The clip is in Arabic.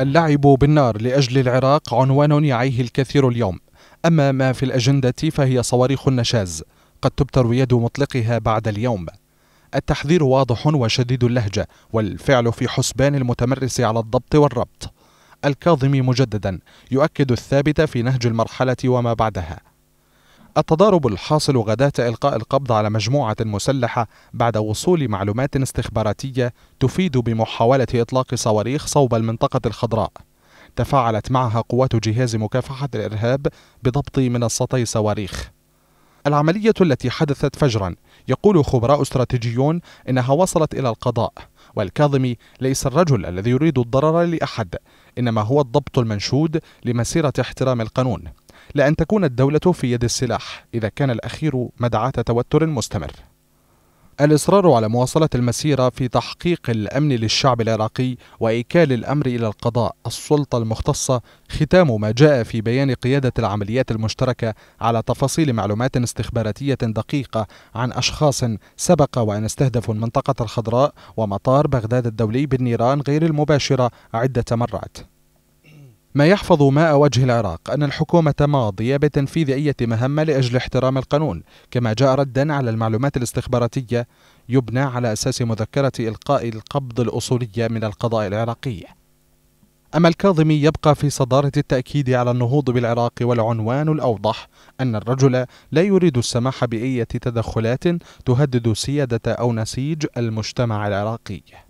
اللعب بالنار لأجل العراق عنوان يعيه الكثير اليوم أما ما في الأجندة فهي صواريخ النشاز قد تبتر يد مطلقها بعد اليوم التحذير واضح وشديد اللهجة والفعل في حسبان المتمرس على الضبط والربط الكاظم مجددا يؤكد الثابت في نهج المرحلة وما بعدها التضارب الحاصل غداة إلقاء القبض على مجموعة مسلحة بعد وصول معلومات استخباراتية تفيد بمحاولة إطلاق صواريخ صوب المنطقة الخضراء تفاعلت معها قوات جهاز مكافحة الإرهاب بضبط منصتي صواريخ العملية التي حدثت فجرا يقول خبراء استراتيجيون إنها وصلت إلى القضاء والكاظمي ليس الرجل الذي يريد الضرر لأحد إنما هو الضبط المنشود لمسيرة احترام القانون لأن تكون الدولة في يد السلاح إذا كان الأخير مدعاة توتر مستمر. الإصرار على مواصلة المسيرة في تحقيق الأمن للشعب العراقي وإيكال الأمر إلى القضاء السلطة المختصة ختام ما جاء في بيان قيادة العمليات المشتركة على تفاصيل معلومات استخباراتية دقيقة عن أشخاص سبق وأن استهدفوا المنطقة الخضراء ومطار بغداد الدولي بالنيران غير المباشرة عدة مرات. ما يحفظ ماء وجه العراق أن الحكومة ماضية بتنفيذ أي مهمة لأجل احترام القانون كما جاء ردا على المعلومات الاستخباراتية يبنى على أساس مذكرة إلقاء القبض الأصولية من القضاء العراقي أما الكاظمي يبقى في صدارة التأكيد على النهوض بالعراق والعنوان الأوضح أن الرجل لا يريد السماح بأي تدخلات تهدد سيادة أو نسيج المجتمع العراقي